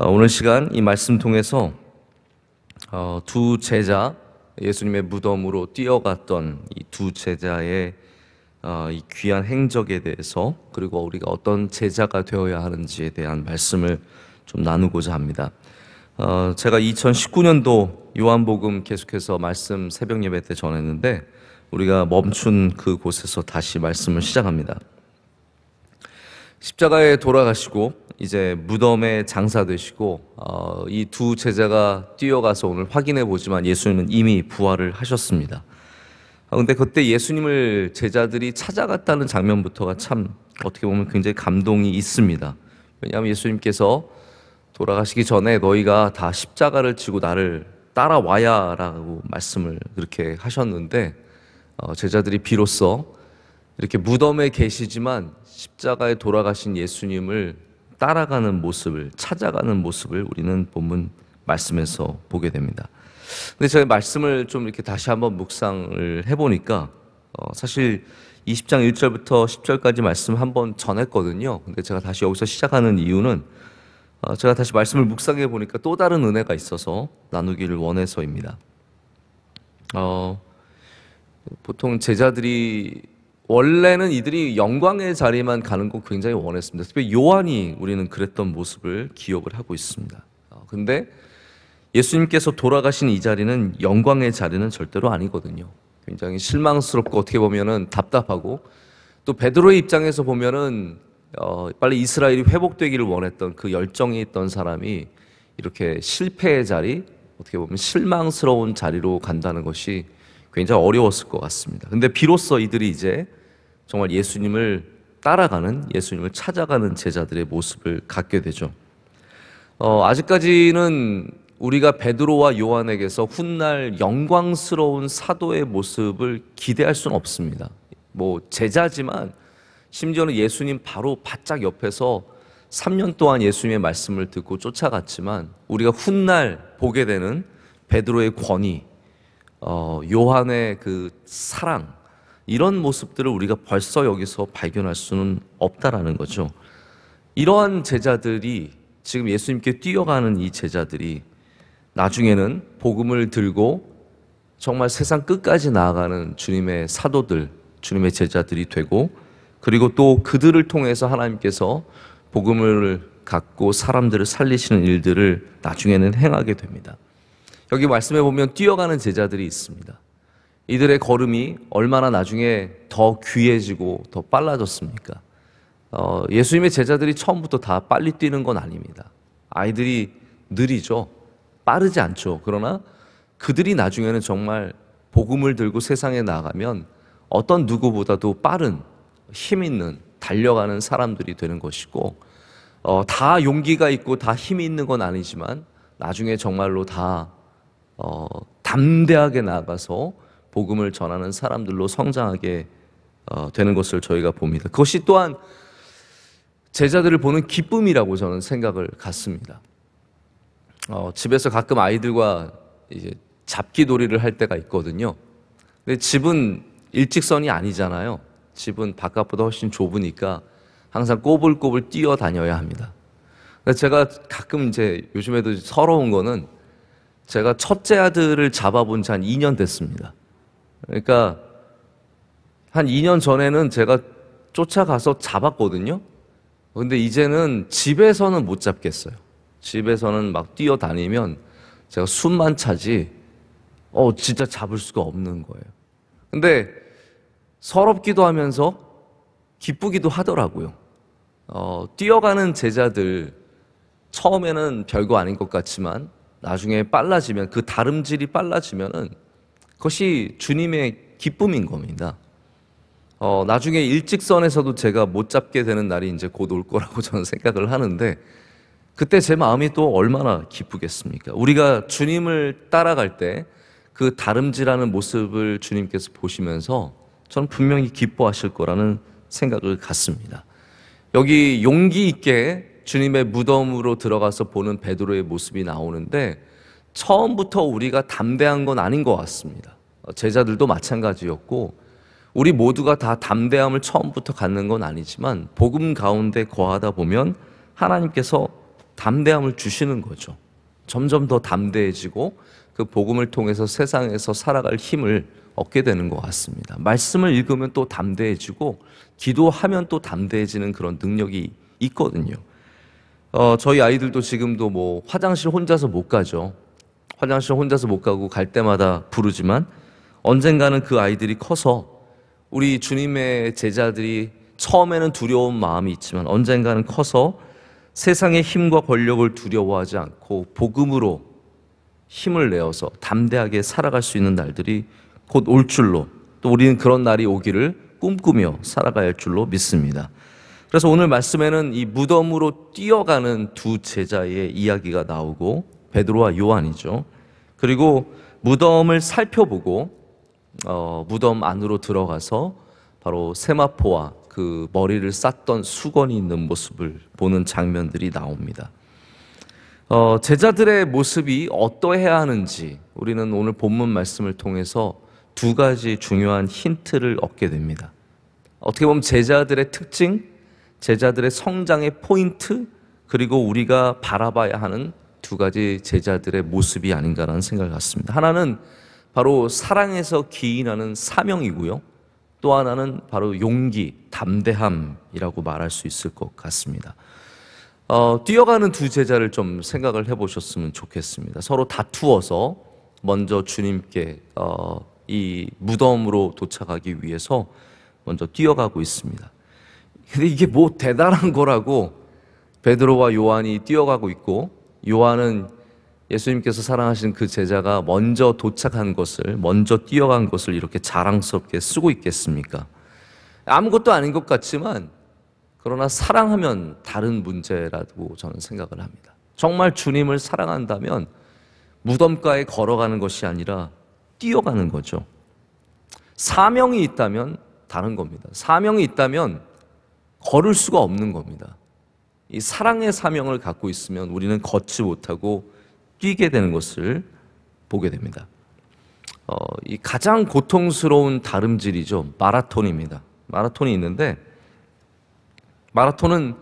어, 오늘 시간 이 말씀 통해서 어, 두 제자 예수님의 무덤으로 뛰어갔던 이 두 제자의 어, 이 귀한 행적에 대해서 그리고 우리가 어떤 제자가 되어야 하는지에 대한 말씀을 좀 나누고자 합니다. 제가 2019년도 요한복음 계속해서 말씀 새벽 예배 때 전했는데 우리가 멈춘 그 곳에서 다시 말씀을 시작합니다. 십자가에 돌아가시고 이제 무덤에 장사되시고 어, 이 두 제자가 뛰어가서 오늘 확인해 보지만 예수님은 이미 부활을 하셨습니다. 그런데 아, 그때 예수님을 제자들이 찾아갔다는 장면부터가 참 어떻게 보면 굉장히 감동이 있습니다. 왜냐하면 예수님께서 돌아가시기 전에 너희가 다 십자가를 지고 나를 따라와야라고 말씀을 그렇게 하셨는데 어, 제자들이 비로소 이렇게 무덤에 계시지만 십자가에 돌아가신 예수님을 따라가는 모습을 찾아가는 모습을 우리는 본문 말씀에서 보게 됩니다. 근데 제가 말씀을 좀 이렇게 다시 한번 묵상을 해보니까 어, 사실 20장 1절부터 10절까지 말씀 한번 전했거든요. 근데 제가 다시 여기서 시작하는 이유는 어, 제가 다시 말씀을 묵상해 보니까 또 다른 은혜가 있어서 나누기를 원해서입니다. 어, 보통 제자들이 원래는 이들이 영광의 자리만 가는 거 굉장히 원했습니다. 특히 요한이 우리는 그랬던 모습을 기억을 하고 있습니다. 어, 근데 예수님께서 돌아가신 이 자리는 영광의 자리는 절대로 아니거든요. 굉장히 실망스럽고 어떻게 보면은 답답하고 또 베드로의 입장에서 보면은 어, 빨리 이스라엘이 회복되기를 원했던 그 열정이 있던 사람이 이렇게 실패의 자리, 어떻게 보면 실망스러운 자리로 간다는 것이 굉장히 어려웠을 것 같습니다. 근데 비로소 이들이 이제 정말 예수님을 따라가는 예수님을 찾아가는 제자들의 모습을 갖게 되죠. 어, 아직까지는 우리가 베드로와 요한에게서 훗날 영광스러운 사도의 모습을 기대할 수는 없습니다. 뭐 제자지만 심지어는 예수님 바로 바짝 옆에서 3년 동안 예수님의 말씀을 듣고 쫓아갔지만 우리가 훗날 보게 되는 베드로의 권위, 어, 요한의 그 사랑, 이런 모습들을 우리가 벌써 여기서 발견할 수는 없다라는 거죠. 이러한 제자들이 지금 예수님께 뛰어가는 이 제자들이 나중에는 복음을 들고 정말 세상 끝까지 나아가는 주님의 사도들, 주님의 제자들이 되고 그리고 또 그들을 통해서 하나님께서 복음을 갖고 사람들을 살리시는 일들을 나중에는 행하게 됩니다. 여기 말씀해 보면 뛰어가는 제자들이 있습니다. 이들의 걸음이 얼마나 나중에 더 귀해지고 더 빨라졌습니까? 어, 예수님의 제자들이 처음부터 다 빨리 뛰는 건 아닙니다. 아이들이 느리죠. 빠르지 않죠. 그러나 그들이 나중에는 정말 복음을 들고 세상에 나가면 어떤 누구보다도 빠른 힘 있는 달려가는 사람들이 되는 것이고 어, 다 용기가 있고 다 힘이 있는 건 아니지만 나중에 정말로 다 어, 담대하게 나가서 복음을 전하는 사람들로 성장하게 어, 되는 것을 저희가 봅니다. 그것이 또한 제자들을 보는 기쁨이라고 저는 생각을 갖습니다. 어, 집에서 가끔 아이들과 이제 잡기놀이를 할 때가 있거든요. 근데 집은 일직선이 아니잖아요. 집은 바깥보다 훨씬 좁으니까 항상 꼬불꼬불 뛰어다녀야 합니다. 제가 가끔 이제 요즘에도 서러운 거는 제가 첫째 아들을 잡아본 지 한 2년 됐습니다. 그러니까 한 2년 전에는 제가 쫓아가서 잡았거든요. 근데 이제는 집에서는 못 잡겠어요. 집에서는 막 뛰어다니면 제가 숨만 차지, 어, 진짜 잡을 수가 없는 거예요. 근데 서럽기도 하면서 기쁘기도 하더라고요. 어, 뛰어가는 제자들, 처음에는 별거 아닌 것 같지만 나중에 빨라지면, 그 다름질이 빨라지면은 그것이 주님의 기쁨인 겁니다. 어, 나중에 일직선에서도 제가 못 잡게 되는 날이 이제 곧 올 거라고 저는 생각을 하는데 그때 제 마음이 또 얼마나 기쁘겠습니까? 우리가 주님을 따라갈 때 그 다름질하는 모습을 주님께서 보시면서 저는 분명히 기뻐하실 거라는 생각을 갖습니다. 여기 용기 있게 주님의 무덤으로 들어가서 보는 베드로의 모습이 나오는데 처음부터 우리가 담대한 건 아닌 것 같습니다. 어, 제자들도 마찬가지였고, 우리 모두가 다 담대함을 처음부터 갖는 건 아니지만, 복음 가운데 거하다 보면 하나님께서 담대함을 주시는 거죠. 점점 더 담대해지고, 그 복음을 통해서 세상에서 살아갈 힘을 얻게 되는 것 같습니다. 말씀을 읽으면 또 담대해지고, 기도하면 또 담대해지는 그런 능력이 있거든요. 어, 저희 아이들도 지금도 뭐 화장실 혼자서 못 가죠. 화장실 혼자서 못 가고 갈 때마다 부르지만 언젠가는 그 아이들이 커서 우리 주님의 제자들이 처음에는 두려운 마음이 있지만 언젠가는 커서 세상의 힘과 권력을 두려워하지 않고 복음으로 힘을 내어서 담대하게 살아갈 수 있는 날들이 곧 올 줄로 또 우리는 그런 날이 오기를 꿈꾸며 살아갈 줄로 믿습니다. 그래서 오늘 말씀에는 이 무덤으로 뛰어가는 두 제자의 이야기가 나오고 베드로와 요한이죠. 그리고 무덤을 살펴보고 어, 무덤 안으로 들어가서 바로 세마포와 그 머리를 쌌던 수건이 있는 모습을 보는 장면들이 나옵니다. 어, 제자들의 모습이 어떠해야 하는지 우리는 오늘 본문 말씀을 통해서 두 가지 중요한 힌트를 얻게 됩니다. 어떻게 보면 제자들의 특징, 제자들의 성장의 포인트, 그리고 우리가 바라봐야 하는 두 가지 제자들의 모습이 아닌가라는 생각을 갖습니다. 하나는 바로 사랑에서 기인하는 사명이고요. 또 하나는 바로 용기, 담대함이라고 말할 수 있을 것 같습니다. 어, 뛰어가는 두 제자를 좀 생각을 해보셨으면 좋겠습니다. 서로 다투어서 먼저 주님께 어, 이 무덤으로 도착하기 위해서 먼저 뛰어가고 있습니다. 근데 이게 뭐 대단한 거라고 베드로와 요한이 뛰어가고 있고 요한은 예수님께서 사랑하신 그 제자가 먼저 도착한 것을, 먼저 뛰어간 것을 이렇게 자랑스럽게 쓰고 있겠습니까? 아무것도 아닌 것 같지만, 그러나 사랑하면 다른 문제라고 저는 생각을 합니다. 정말 주님을 사랑한다면 무덤가에 걸어가는 것이 아니라 뛰어가는 거죠. 사명이 있다면 다른 겁니다. 사명이 있다면 걸을 수가 없는 겁니다. 이 사랑의 사명을 갖고 있으면 우리는 걷지 못하고 뛰게 되는 것을 보게 됩니다. 어, 이 가장 고통스러운 다름질이죠. 마라톤입니다. 마라톤이 있는데 마라톤은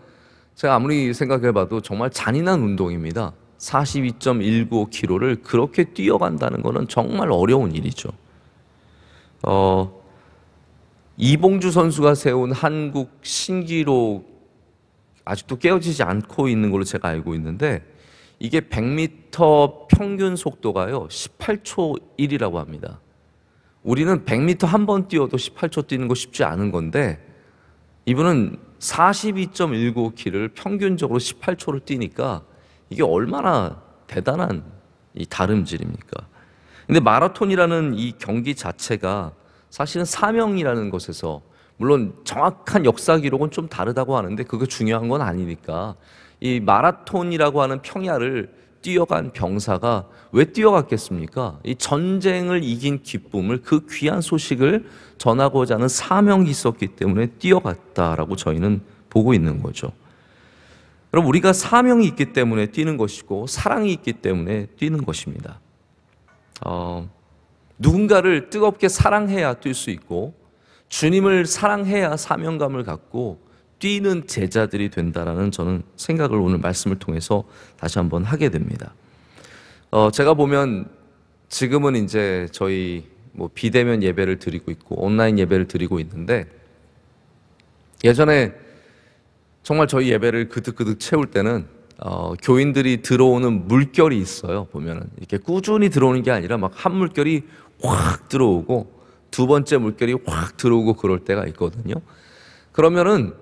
제가 아무리 생각해봐도 정말 잔인한 운동입니다. 42.195km를 그렇게 뛰어간다는 것은 정말 어려운 일이죠. 어, 이봉주 선수가 세운 한국 신기록 아직도 깨어지지 않고 있는 걸로 제가 알고 있는데 이게 100m 평균 속도가요 18초 1이라고 합니다. 우리는 100m 한 번 뛰어도 18초 뛰는 거 쉽지 않은 건데 이분은 42.195km를 평균적으로 18초를 뛰니까 이게 얼마나 대단한 이 다름질입니까? 근데 마라톤이라는 이 경기 자체가 사실은 사명이라는 것에서 물론 정확한 역사 기록은 좀 다르다고 하는데 그게 중요한 건 아니니까 이 마라톤이라고 하는 평야를 뛰어간 병사가 왜 뛰어갔겠습니까? 이 전쟁을 이긴 기쁨을 그 귀한 소식을 전하고자 하는 사명이 있었기 때문에 뛰어갔다라고 저희는 보고 있는 거죠. 그럼 우리가 사명이 있기 때문에 뛰는 것이고 사랑이 있기 때문에 뛰는 것입니다. 어, 누군가를 뜨겁게 사랑해야 뛸 수 있고 주님을 사랑해야 사명감을 갖고 뛰는 제자들이 된다라는 저는 생각을 오늘 말씀을 통해서 다시 한번 하게 됩니다. 어, 제가 보면 지금은 이제 저희 뭐 비대면 예배를 드리고 있고 온라인 예배를 드리고 있는데 예전에 정말 저희 예배를 그득그득 채울 때는 어, 교인들이 들어오는 물결이 있어요. 보면은 이렇게 꾸준히 들어오는 게 아니라 막 한 물결이 확 들어오고 두 번째 물결이 확 들어오고 그럴 때가 있거든요. 그러면은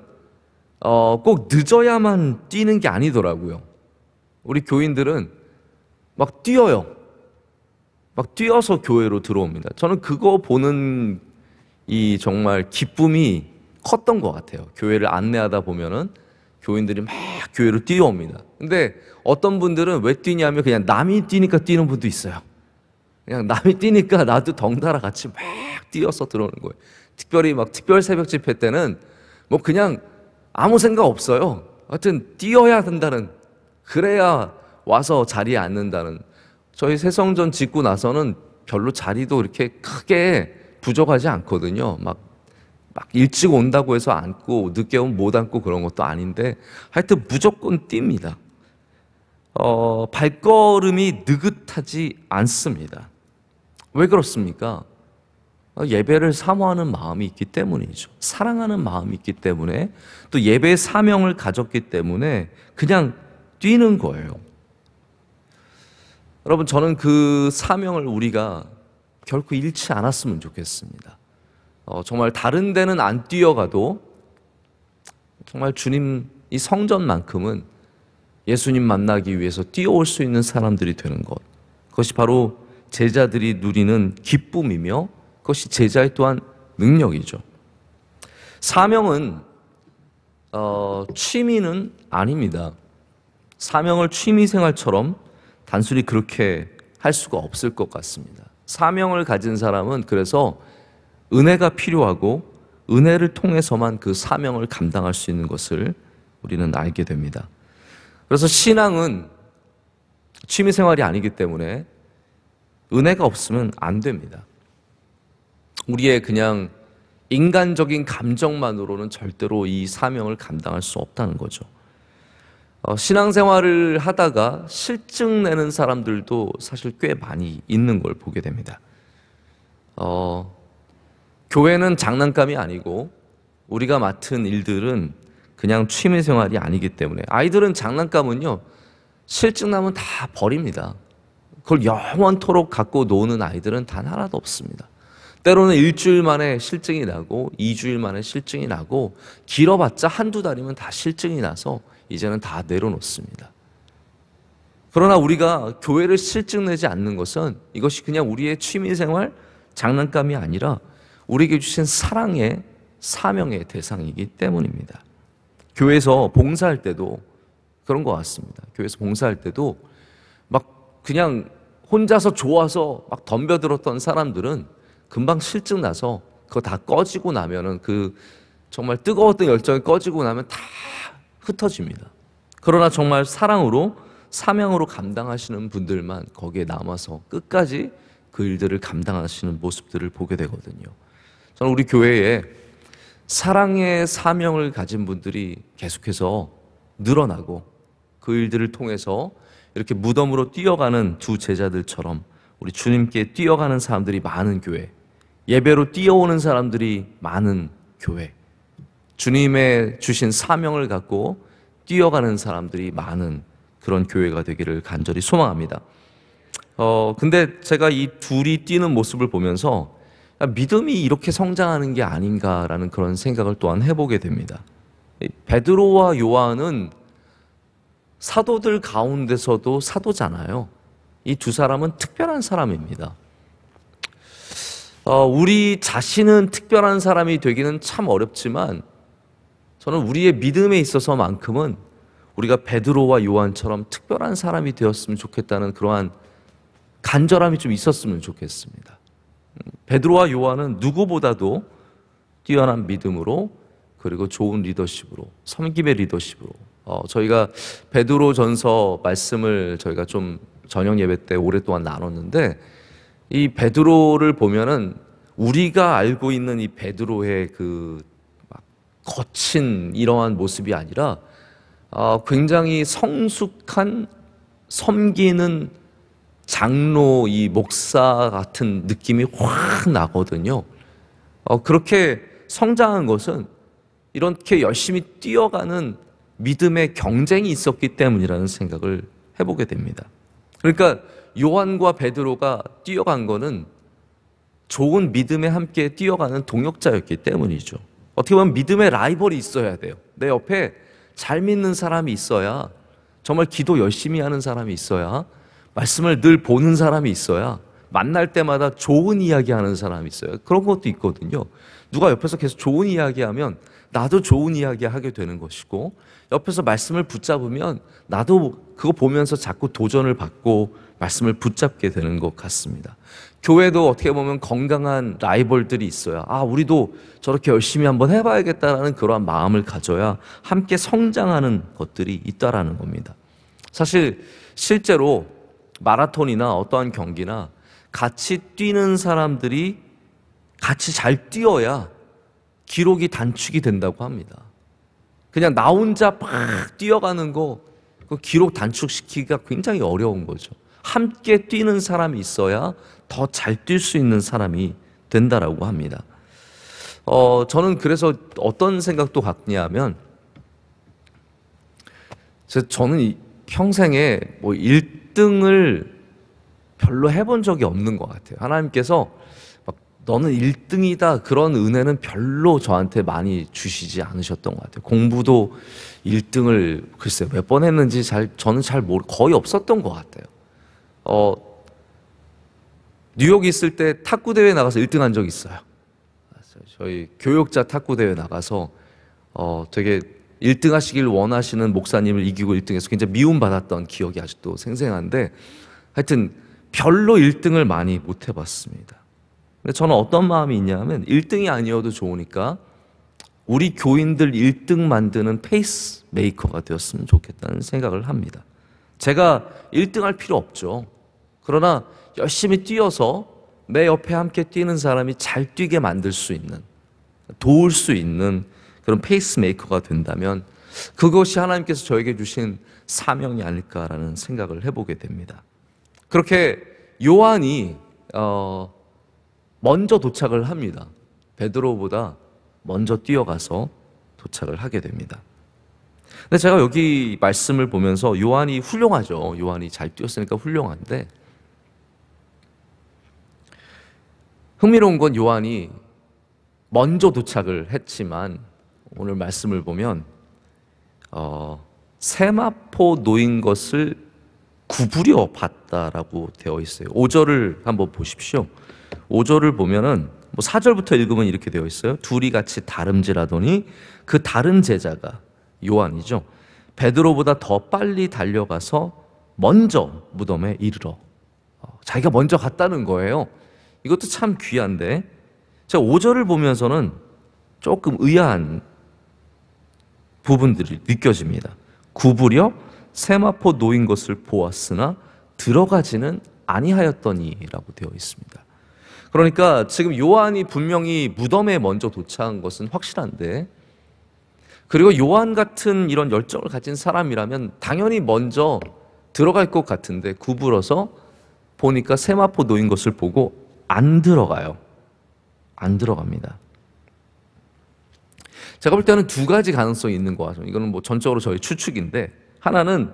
어, 꼭 늦어야만 뛰는 게 아니더라고요. 우리 교인들은 막 뛰어요. 막 뛰어서 교회로 들어옵니다. 저는 그거 보는 이 정말 기쁨이 컸던 것 같아요. 교회를 안내하다 보면은 교인들이 막 교회로 뛰어옵니다. 근데 어떤 분들은 왜 뛰냐면 그냥 남이 뛰니까 뛰는 분도 있어요. 그냥 남이 뛰니까 나도 덩달아 같이 막 뛰어서 들어오는 거예요. 특별히 막 특별 새벽 집회 때는 뭐 그냥 아무 생각 없어요. 하여튼 뛰어야 된다는 그래야 와서 자리에 앉는다는 저희 새성전 짓고 나서는 별로 자리도 이렇게 크게 부족하지 않거든요. 막, 막 일찍 온다고 해서 앉고 늦게 오면 못 앉고 그런 것도 아닌데 하여튼 무조건 뜁니다. 어, 발걸음이 느긋하지 않습니다. 왜 그렇습니까? 예배를 사모하는 마음이 있기 때문이죠. 사랑하는 마음이 있기 때문에 또 예배의 사명을 가졌기 때문에 그냥 뛰는 거예요. 여러분, 저는 그 사명을 우리가 결코 잃지 않았으면 좋겠습니다. 어, 정말 다른 데는 안 뛰어가도 정말 주님 이 성전만큼은 예수님 만나기 위해서 뛰어올 수 있는 사람들이 되는 것. 그것이 바로 제자들이 누리는 기쁨이며 그것이 제자의 또한 능력이죠. 사명은 어, 취미는 아닙니다. 사명을 취미 생활처럼 단순히 그렇게 할 수가 없을 것 같습니다. 사명을 가진 사람은 그래서 은혜가 필요하고 은혜를 통해서만 그 사명을 감당할 수 있는 것을 우리는 알게 됩니다. 그래서 신앙은 취미 생활이 아니기 때문에 은혜가 없으면 안 됩니다. 우리의 그냥 인간적인 감정만으로는 절대로 이 사명을 감당할 수 없다는 거죠. 어, 신앙생활을 하다가 실증 내는 사람들도 사실 꽤 많이 있는 걸 보게 됩니다. 어, 교회는 장난감이 아니고 우리가 맡은 일들은 그냥 취미생활이 아니기 때문에 아이들은 장난감은요 실증 나면 다 버립니다. 그걸 영원토록 갖고 노는 아이들은 단 하나도 없습니다. 때로는 일주일 만에 실증이 나고 2주일 만에 실증이 나고 길어봤자 한두 달이면 다 실증이 나서 이제는 다 내려놓습니다. 그러나 우리가 교회를 실증내지 않는 것은 이것이 그냥 우리의 취미생활, 장난감이 아니라 우리에게 주신 사랑의 사명의 대상이기 때문입니다. 교회에서 봉사할 때도 그런 것 같습니다. 교회에서 봉사할 때도 막 그냥 혼자서 좋아서 막 덤벼들었던 사람들은 금방 실증 나서 그거 다 꺼지고 나면은 그 정말 뜨거웠던 열정이 꺼지고 나면 다 흩어집니다. 그러나 정말 사랑으로 사명으로 감당하시는 분들만 거기에 남아서 끝까지 그 일들을 감당하시는 모습들을 보게 되거든요. 저는 우리 교회에 사랑의 사명을 가진 분들이 계속해서 늘어나고 그 일들을 통해서 이렇게 무덤으로 뛰어가는 두 제자들처럼 우리 주님께 뛰어가는 사람들이 많은 교회, 예배로 뛰어오는 사람들이 많은 교회, 주님의 주신 사명을 갖고 뛰어가는 사람들이 많은 그런 교회가 되기를 간절히 소망합니다. 어, 근데 제가 이 둘이 뛰는 모습을 보면서 아, 믿음이 이렇게 성장하는 게 아닌가라는 그런 생각을 또한 해보게 됩니다. 베드로와 요한은 사도들 가운데서도 사도잖아요. 이 두 사람은 특별한 사람입니다. 어, 우리 자신은 특별한 사람이 되기는 참 어렵지만 저는 우리의 믿음에 있어서만큼은 우리가 베드로와 요한처럼 특별한 사람이 되었으면 좋겠다는 그러한 간절함이 좀 있었으면 좋겠습니다. 베드로와 요한은 누구보다도 뛰어난 믿음으로 그리고 좋은 리더십으로 섬김의 리더십으로 어, 저희가 베드로 전서 말씀을 저희가 좀 저녁 예배 때 오랫동안 나눴는데 이 베드로를 보면은 우리가 알고 있는 이 베드로의 그 거친 이러한 모습이 아니라 어, 굉장히 성숙한 섬기는 장로 이 목사 같은 느낌이 확 나거든요. 어, 그렇게 성장한 것은 이렇게 열심히 뛰어가는 믿음의 경쟁이 있었기 때문이라는 생각을 해보게 됩니다. 그러니까 요한과 베드로가 뛰어간 거는 좋은 믿음에 함께 뛰어가는 동역자였기 때문이죠. 어떻게 보면 믿음의 라이벌이 있어야 돼요. 내 옆에 잘 믿는 사람이 있어야 정말 기도 열심히 하는 사람이 있어야 말씀을 늘 보는 사람이 있어야 만날 때마다 좋은 이야기 하는 사람이 있어요. 그런 것도 있거든요. 누가 옆에서 계속 좋은 이야기 하면 나도 좋은 이야기 하게 되는 것이고 옆에서 말씀을 붙잡으면 나도 그거 보면서 자꾸 도전을 받고 말씀을 붙잡게 되는 것 같습니다. 교회도 어떻게 보면 건강한 라이벌들이 있어야 아 우리도 저렇게 열심히 한번 해봐야겠다라는 그러한 마음을 가져야 함께 성장하는 것들이 있다라는 겁니다. 사실 실제로 마라톤이나 어떠한 경기나 같이 뛰는 사람들이 같이 잘 뛰어야 기록이 단축이 된다고 합니다. 그냥 나 혼자 막 뛰어가는 거, 그 기록 단축시키기가 굉장히 어려운 거죠. 함께 뛰는 사람이 있어야 더 잘 뛸 수 있는 사람이 된다라고 합니다. 어, 저는 그래서 어떤 생각도 갖냐면, 저는 평생에 뭐 1등을 별로 해본 적이 없는 것 같아요. 하나님께서 너는 1등이다 그런 은혜는 별로 저한테 많이 주시지 않으셨던 것 같아요. 공부도 1등을 글쎄 몇 번 했는지 잘 저는 잘 모르 거의 없었던 것 같아요. 어뉴욕 있을 때 탁구 대회 나가서 1등한 적 있어요. 저희 교육자 탁구 대회 나가서 어 되게 1등 하시길 원하시는 목사님을 이기고 1등해서 굉장히 미움받았던 기억이 아직도 생생한데 하여튼 별로 1등을 많이 못 해봤습니다. 근데 저는 어떤 마음이 있냐면 1등이 아니어도 좋으니까 우리 교인들 1등 만드는 페이스 메이커가 되었으면 좋겠다는 생각을 합니다. 제가 1등 할 필요 없죠. 그러나 열심히 뛰어서 내 옆에 함께 뛰는 사람이 잘 뛰게 만들 수 있는, 도울 수 있는 그런 페이스메이커가 된다면 그것이 하나님께서 저에게 주신 사명이 아닐까라는 생각을 해보게 됩니다. 그렇게 요한이 어, 먼저 도착을 합니다. 베드로보다 먼저 뛰어가서 도착을 하게 됩니다. 근데 제가 여기 말씀을 보면서 요한이 훌륭하죠. 요한이 잘 뛰었으니까 훌륭한데 흥미로운 건 요한이 먼저 도착을 했지만 오늘 말씀을 보면 어, 세마포 놓인 것을 구부려 봤다라고 되어 있어요. 5절을 한번 보십시오. 5절을 보면은 뭐 4절부터 읽으면 이렇게 되어 있어요. 둘이 같이 다름질하더니 그 다른 제자가 요한이죠. 베드로보다 더 빨리 달려가서 먼저 무덤에 이르러 어, 자기가 먼저 갔다는 거예요. 이것도 참 귀한데 제가 5절을 보면서는 조금 의아한 부분들이 느껴집니다. 구부려 세마포 놓인 것을 보았으나 들어가지는 아니하였더니라고 되어 있습니다. 그러니까 지금 요한이 분명히 무덤에 먼저 도착한 것은 확실한데 그리고 요한 같은 이런 열정을 가진 사람이라면 당연히 먼저 들어갈 것 같은데 구부러서 보니까 세마포 놓인 것을 보고 안 들어가요. 안 들어갑니다. 제가 볼 때는 두 가지 가능성이 있는 것 같아요. 이거는 뭐 전적으로 저희 추측인데 하나는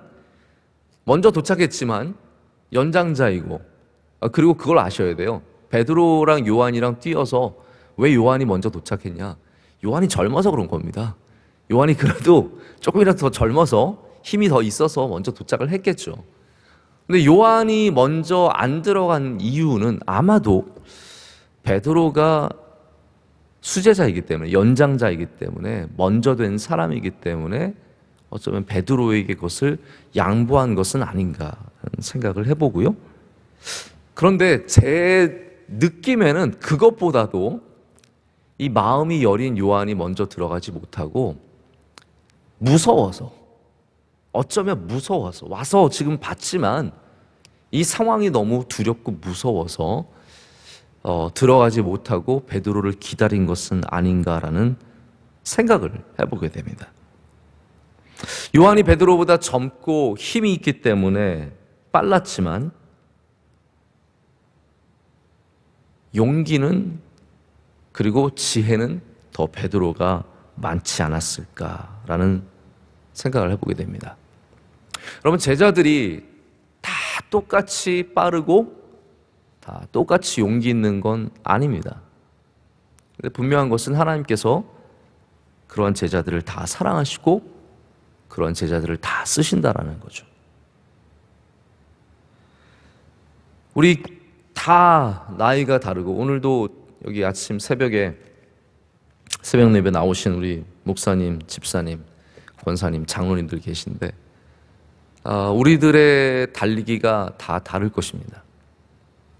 먼저 도착했지만 연장자이고 아, 그리고 그걸 아셔야 돼요. 베드로랑 요한이랑 뛰어서 왜 요한이 먼저 도착했냐? 요한이 젊어서 그런 겁니다. 요한이 그래도 조금이라도 더 젊어서 힘이 더 있어서 먼저 도착을 했겠죠. 근데 요한이 먼저 안 들어간 이유는 아마도 베드로가 수제자이기 때문에 연장자이기 때문에 먼저 된 사람이기 때문에 어쩌면 베드로에게 그것을 양보한 것은 아닌가 생각을 해보고요. 그런데 제 느낌에는 그것보다도 이 마음이 여린 요한이 먼저 들어가지 못하고 무서워서 어쩌면 무서워서 와서 지금 봤지만 이 상황이 너무 두렵고 무서워서 어, 들어가지 못하고 베드로를 기다린 것은 아닌가라는 생각을 해보게 됩니다. 요한이 베드로보다 젊고 힘이 있기 때문에 빨랐지만 용기는 그리고 지혜는 더 베드로가 많지 않았을까라는 생각을 해보게 됩니다. 여러분 제자들이 다 똑같이 빠르고 다 똑같이 용기 있는 건 아닙니다. 근데 분명한 것은 하나님께서 그러한 제자들을 다 사랑하시고 그런 제자들을 다 쓰신다라는 거죠. 우리 다 나이가 다르고 오늘도 여기 아침 새벽에 새벽 예배 나오신 우리 목사님, 집사님, 권사님, 장로님들 계신데 어, 우리들의 달리기가 다 다를 것입니다.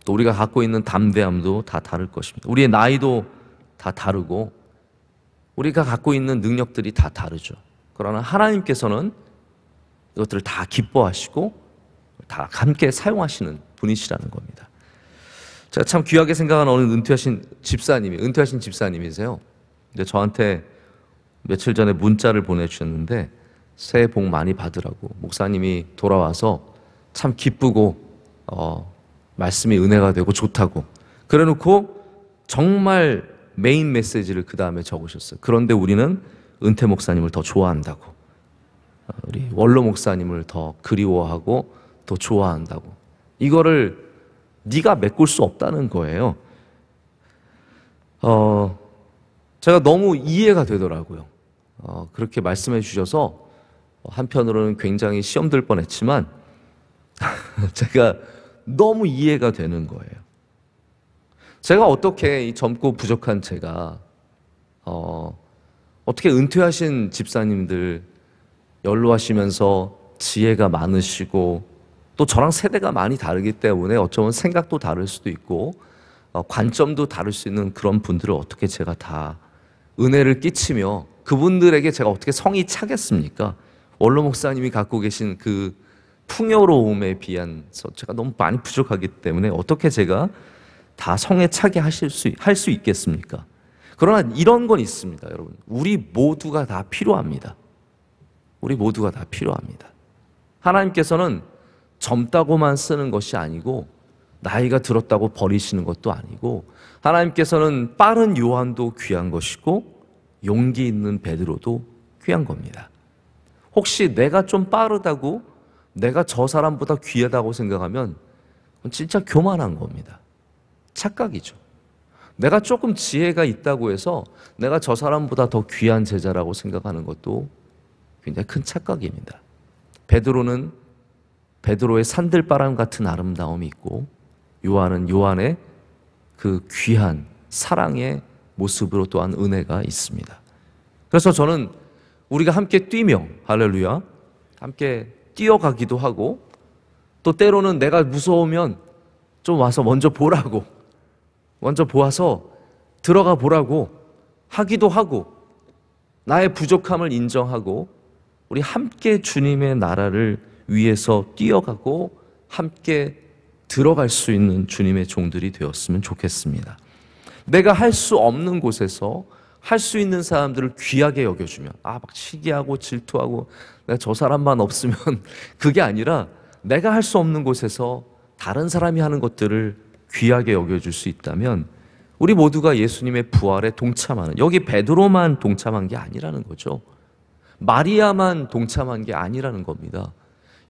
또 우리가 갖고 있는 담대함도 다 다를 것입니다. 우리의 나이도 다 다르고 우리가 갖고 있는 능력들이 다 다르죠. 그러나 하나님께서는 이것들을 다 기뻐하시고 다 함께 사용하시는 분이시라는 겁니다. 제가 참 귀하게 생각하는 어느 은퇴하신 집사님이 은퇴하신 집사님이세요. 근데 저한테 며칠 전에 문자를 보내주셨는데 새해 복 많이 받으라고 목사님이 돌아와서 참 기쁘고 어, 말씀이 은혜가 되고 좋다고 그래놓고 정말 메인 메시지를 그 다음에 적으셨어요. 그런데 우리는 은퇴 목사님을 더 좋아한다고 어, 우리 원로 목사님을 더 그리워하고 더 좋아한다고 이거를 네가 메꿀 수 없다는 거예요. 어, 제가 너무 이해가 되더라고요. 어, 그렇게 말씀해 주셔서 한편으로는 굉장히 시험 들 뻔했지만 제가 너무 이해가 되는 거예요. 제가 어떻게 이 젊고 부족한 제가 어, 어떻게 은퇴하신 집사님들 연로하시면서 지혜가 많으시고 또 저랑 세대가 많이 다르기 때문에 어쩌면 생각도 다를 수도 있고 어, 관점도 다를 수 있는 그런 분들을 어떻게 제가 다 은혜를 끼치며 그분들에게 제가 어떻게 성이 차겠습니까? 원로 목사님이 갖고 계신 그 풍요로움에 비한서 제가 너무 많이 부족하기 때문에 어떻게 제가 다 성에 차게 하실 수, 할 수 있겠습니까? 그러나 이런 건 있습니다, 여러분. 우리 모두가 다 필요합니다. 우리 모두가 다 필요합니다. 하나님께서는 젊다고만 쓰는 것이 아니고 나이가 들었다고 버리시는 것도 아니고 하나님께서는 빠른 요한도 귀한 것이고 용기 있는 베드로도 귀한 겁니다. 혹시 내가 좀 빠르다고 내가 저 사람보다 귀하다고 생각하면 진짜 교만한 겁니다. 착각이죠. 내가 조금 지혜가 있다고 해서 내가 저 사람보다 더 귀한 제자라고 생각하는 것도 굉장히 큰 착각입니다. 베드로는 베드로의 산들바람 같은 아름다움이 있고 요한은 요한의 그 귀한 사랑의 모습으로 또한 은혜가 있습니다. 그래서 저는 우리가 함께 뛰며 할렐루야 함께 뛰어가기도 하고 또 때로는 내가 무서우면 좀 와서 먼저 보라고 먼저 보아서 들어가 보라고 하기도 하고 나의 부족함을 인정하고 우리 함께 주님의 나라를 위에서 뛰어가고 함께 들어갈 수 있는 주님의 종들이 되었으면 좋겠습니다. 내가 할 수 없는 곳에서 할 수 있는 사람들을 귀하게 여겨주면, 아, 막 시기하고 질투하고, 내가 저 사람만 없으면 그게 아니라 내가 할 수 없는 곳에서 다른 사람이 하는 것들을 귀하게 여겨줄 수 있다면, 우리 모두가 예수님의 부활에 동참하는, 여기 베드로만 동참한 게 아니라는 거죠. 마리아만 동참한 게 아니라는 겁니다.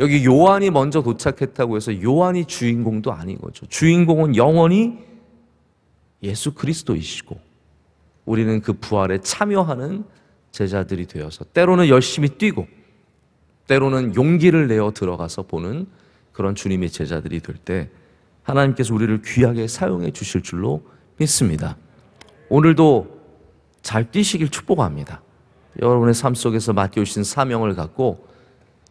여기 요한이 먼저 도착했다고 해서 요한이 주인공도 아닌 거죠. 주인공은 영원히 예수 그리스도이시고 우리는 그 부활에 참여하는 제자들이 되어서 때로는 열심히 뛰고 때로는 용기를 내어 들어가서 보는 그런 주님의 제자들이 될 때 하나님께서 우리를 귀하게 사용해 주실 줄로 믿습니다. 오늘도 잘 뛰시길 축복합니다. 여러분의 삶 속에서 맡겨주신 사명을 갖고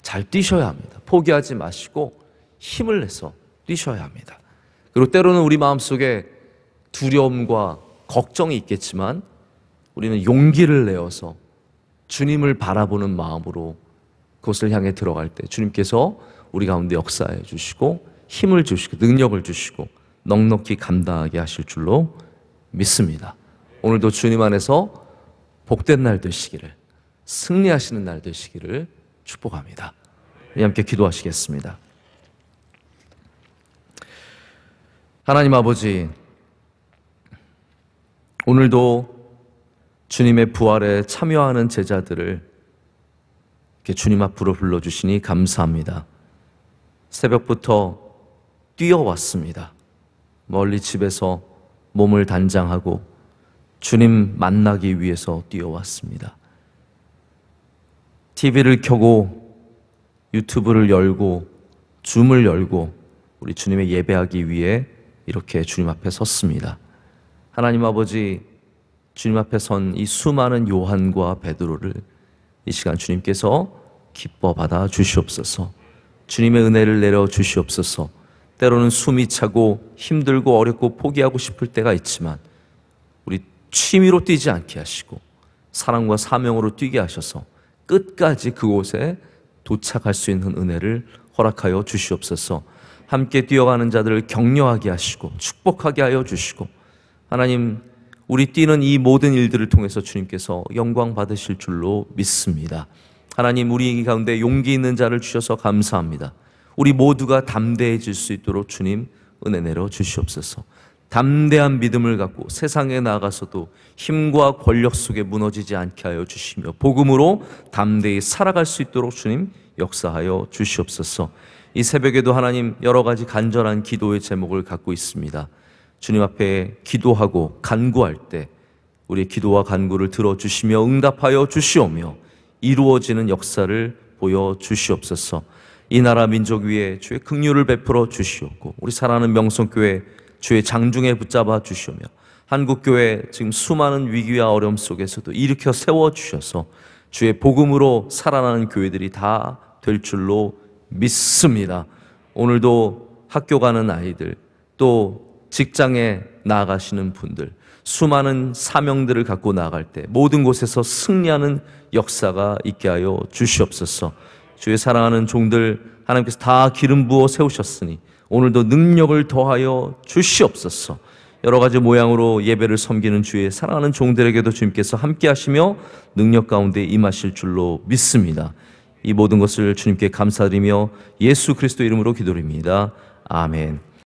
잘 뛰셔야 합니다. 포기하지 마시고 힘을 내서 뛰셔야 합니다. 그리고 때로는 우리 마음속에 두려움과 걱정이 있겠지만 우리는 용기를 내어서 주님을 바라보는 마음으로 그것을 향해 들어갈 때 주님께서 우리 가운데 역사해 주시고 힘을 주시고 능력을 주시고 넉넉히 감당하게 하실 줄로 믿습니다. 오늘도 주님 안에서 복된 날 되시기를 승리하시는 날 되시기를 축복합니다. 우리 함께 기도하시겠습니다. 하나님 아버지, 오늘도 주님의 부활에 참여하는 제자들을 주님 앞으로 불러주시니 감사합니다. 새벽부터 뛰어왔습니다. 멀리 집에서 몸을 단장하고 주님 만나기 위해서 뛰어왔습니다. TV를 켜고 유튜브를 열고 줌을 열고 우리 주님의 예배하기 위해 이렇게 주님 앞에 섰습니다. 하나님 아버지 주님 앞에 선 이 수많은 요한과 베드로를 이 시간 주님께서 기뻐 받아 주시옵소서. 주님의 은혜를 내려 주시옵소서. 때로는 숨이 차고 힘들고 어렵고 포기하고 싶을 때가 있지만 우리 취미로 뛰지 않게 하시고 사랑과 사명으로 뛰게 하셔서 끝까지 그곳에 도착할 수 있는 은혜를 허락하여 주시옵소서. 함께 뛰어가는 자들을 격려하게 하시고 축복하게 하여 주시고 하나님 우리 뛰는 이 모든 일들을 통해서 주님께서 영광 받으실 줄로 믿습니다. 하나님 우리 가운데 용기 있는 자를 주셔서 감사합니다. 우리 모두가 담대해질 수 있도록 주님 은혜 내려 주시옵소서. 담대한 믿음을 갖고 세상에 나가서도 힘과 권력 속에 무너지지 않게 하여 주시며 복음으로 담대히 살아갈 수 있도록 주님 역사하여 주시옵소서. 이 새벽에도 하나님 여러 가지 간절한 기도의 제목을 갖고 있습니다. 주님 앞에 기도하고 간구할 때우리 기도와 간구를 들어주시며 응답하여 주시오며 이루어지는 역사를 보여 주시옵소서. 이 나라 민족 위에 주의 긍휼을 베풀어 주시옵고 우리 사랑하는 명성교회 주의 장중에 붙잡아 주시오며 한국교회 지금 수많은 위기와 어려움 속에서도 일으켜 세워 주셔서 주의 복음으로 살아나는 교회들이 다 될 줄로 믿습니다. 오늘도 학교 가는 아이들 또 직장에 나아가시는 분들 수많은 사명들을 갖고 나아갈 때 모든 곳에서 승리하는 역사가 있게 하여 주시옵소서. 주의 사랑하는 종들 하나님께서 다 기름 부어 세우셨으니 오늘도 능력을 더하여 주시옵소서. 여러 가지 모양으로 예배를 섬기는 주의 사랑하는 종들에게도 주님께서 함께 하시며 능력 가운데 임하실 줄로 믿습니다. 이 모든 것을 주님께 감사드리며 예수 그리스도 이름으로 기도드립니다. 아멘.